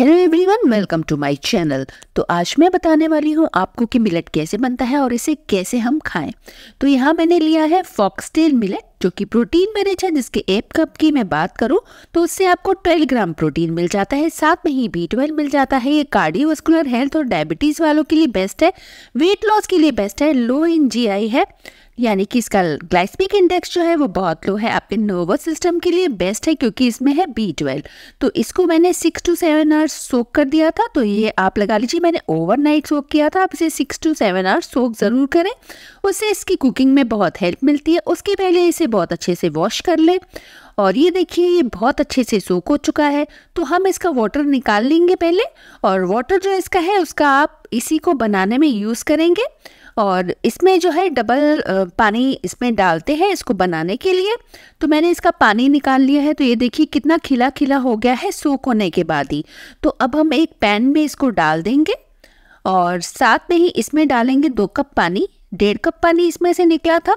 Hello everyone welcome to my channel तो आज मैं बताने वाली हूँ आपको कि मिलेट कैसे बनता है और इसे कैसे हम खाएं तो यहाँ मैंने लिया है फॉक्सटेल मिलेट जो कि प्रोटीन में रिच है जिसके एक कप की मैं बात करूँ तो उससे आपको 12 ग्राम प्रोटीन मिल जाता है साथ में ही बी ट्वेल्व मिल जाता है ये कार्डियोवास्कुलर हेल्थ और डायबिटीज़ वालों के लिए बेस्ट है वेट लॉस के लिए बेस्ट है लो इन जी है यानी कि इसका ग्लाइसमिक इंडेक्स जो है वो बहुत लो है आपके नर्वस सिस्टम के लिए बेस्ट है क्योंकि इसमें है बी ट्वेल्व तो इसको मैंने six to seven hours soak कर दिया था तो ये आप लगा लीजिए मैंने ओवरनाइट सोक किया था आप इसे six to seven hours soak ज़रूर करें उससे इसकी कुकिंग में बहुत हेल्प मिलती है उसके पहले इसे बहुत अच्छे से वॉश कर लें और ये देखिए ये बहुत अच्छे से सोक हो चुका है तो हम इसका वाटर निकाल लेंगे पहले और वाटर जो इसका है उसका आप इसी को बनाने में यूज़ करेंगे और इसमें जो है डबल पानी इसमें डालते हैं इसको बनाने के लिए तो मैंने इसका पानी निकाल लिया है तो ये देखिए कितना खिला खिला हो गया है सूख होने के बाद ही तो अब हम एक पैन में इसको डाल देंगे और साथ में ही इसमें डालेंगे दो कप पानी डेढ़ कप पानी इसमें से निकला था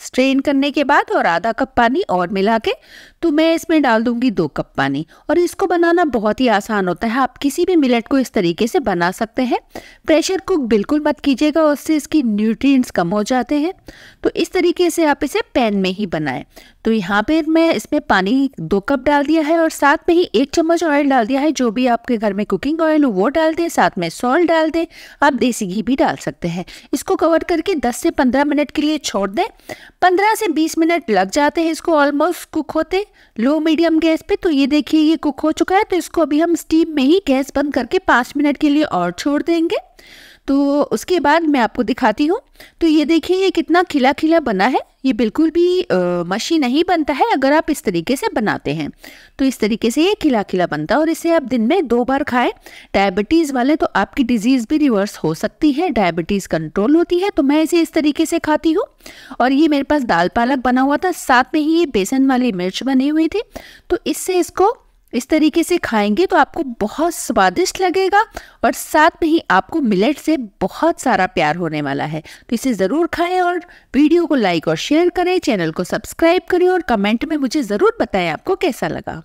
स्ट्रेन करने के बाद और आधा कप पानी और मिला के तो मैं इसमें डाल दूंगी दो कप पानी और इसको बनाना बहुत ही आसान होता है आप किसी भी मिलेट को इस तरीके से बना सकते हैं प्रेशर कुक बिल्कुल मत कीजिएगा उससे इसकी न्यूट्रिएंट्स कम हो जाते हैं तो इस तरीके से आप इसे पैन में ही बनाएं तो यहाँ पे मैं इसमें पानी दो कप डाल दिया है और साथ में ही एक चम्मच ऑयल डाल दिया है जो भी आपके घर में कुकिंग ऑयल हो वो डाल दें साथ में सॉल्ट डाल दें आप देसी घी भी डाल सकते हैं इसको कवर करके 10 से 15 मिनट के लिए छोड़ दें 15 से 20 मिनट लग जाते हैं इसको ऑलमोस्ट कुक होते लो मीडियम गैस पर तो ये देखिए ये कुक हो चुका है तो इसको अभी हम स्टीम में ही गैस बंद करके पाँच मिनट के लिए और छोड़ देंगे तो उसके बाद मैं आपको दिखाती हूँ तो ये देखिए ये कितना खिला खिला बना है ये बिल्कुल भी मशी नहीं बनता है अगर आप इस तरीके से बनाते हैं तो इस तरीके से ये खिला खिला बनता है और इसे आप दिन में दो बार खाएं डायबिटीज़ वाले तो आपकी डिजीज़ भी रिवर्स हो सकती है डायबिटीज़ कंट्रोल होती है तो मैं इसे इस तरीके से खाती हूँ और ये मेरे पास दाल पालक बना हुआ था साथ में ही ये बेसन वाली मिर्च बनी हुई थी तो इससे इसको इस तरीके से खाएंगे तो आपको बहुत स्वादिष्ट लगेगा और साथ में ही आपको मिलेट से बहुत सारा प्यार होने वाला है तो इसे ज़रूर खाएं और वीडियो को लाइक और शेयर करें चैनल को सब्सक्राइब करें और कमेंट में मुझे ज़रूर बताएं आपको कैसा लगा